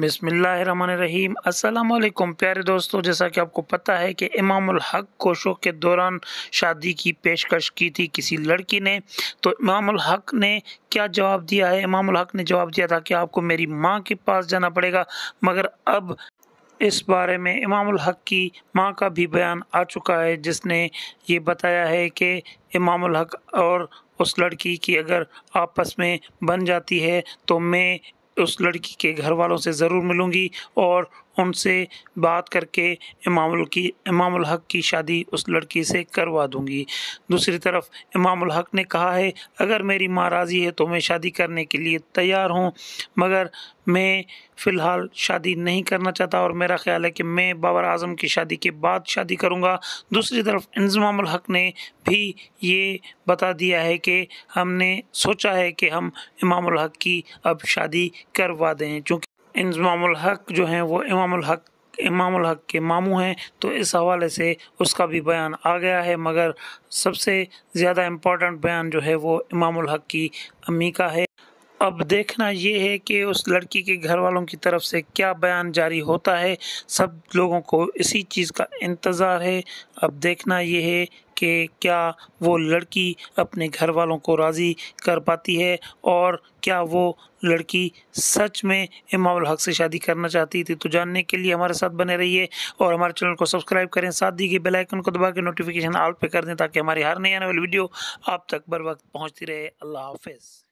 बिसमीम अल्लाम प्यारे दोस्तों जैसा कि आपको पता है कि इमामुल हक शो के दौरान शादी की पेशकश की थी किसी लड़की ने तो इमामुल हक ने क्या जवाब दिया है इमामुल हक ने जवाब दिया था कि आपको मेरी माँ के पास जाना पड़ेगा मगर अब इस बारे में इमामुल हक की माँ का भी बयान आ चुका है जिसने ये बताया है कि इमामुल हक और उस लड़की की अगर आपस में बन जाती है तो मैं उस लड़की के घर वालों से ज़रूर मिलूँगी और उनसे बात करके इमामुल की इमामुल हक की शादी उस लड़की से करवा दूंगी दूसरी तरफ इमामुल हक ने कहा है अगर मेरी माँ राज़ी है तो मैं शादी करने के लिए तैयार हूँ मगर मैं फ़िलहाल शादी नहीं करना चाहता और मेरा ख्याल है कि मैं बाबर आजम की शादी के बाद शादी करूँगा दूसरी तरफ इंजमामुल हक ने भी ये बता दिया है कि हमने सोचा है कि हम इमामुल हक की अब शादी करवा दें चूँकि इमामुल हक जो हैं वो इमामुल हक इमामुल हक के मामू हैं तो इस हवाले से उसका भी बयान आ गया है मगर सबसे ज़्यादा इम्पोर्टेंट बयान जो है वो इमामुल हक की अम्मी का है अब देखना ये है कि उस लड़की के घर वालों की तरफ से क्या बयान जारी होता है सब लोगों को इसी चीज़ का इंतज़ार है अब देखना ये है कि क्या वो लड़की अपने घर वालों को राज़ी कर पाती है और क्या वो लड़की सच में इमाम हक से शादी करना चाहती थी तो जानने के लिए हमारे साथ बने रहिए और हमारे चैनल को सब्सक्राइब करें साथ दी गई बेलाइकन को दबा के नोटिफिकेशन ऑल पे कर दें ताकि हमारी हर नई आने वाली वीडियो आप तक बर वक्त पहुँचती रहे अल्लाह हाफिज़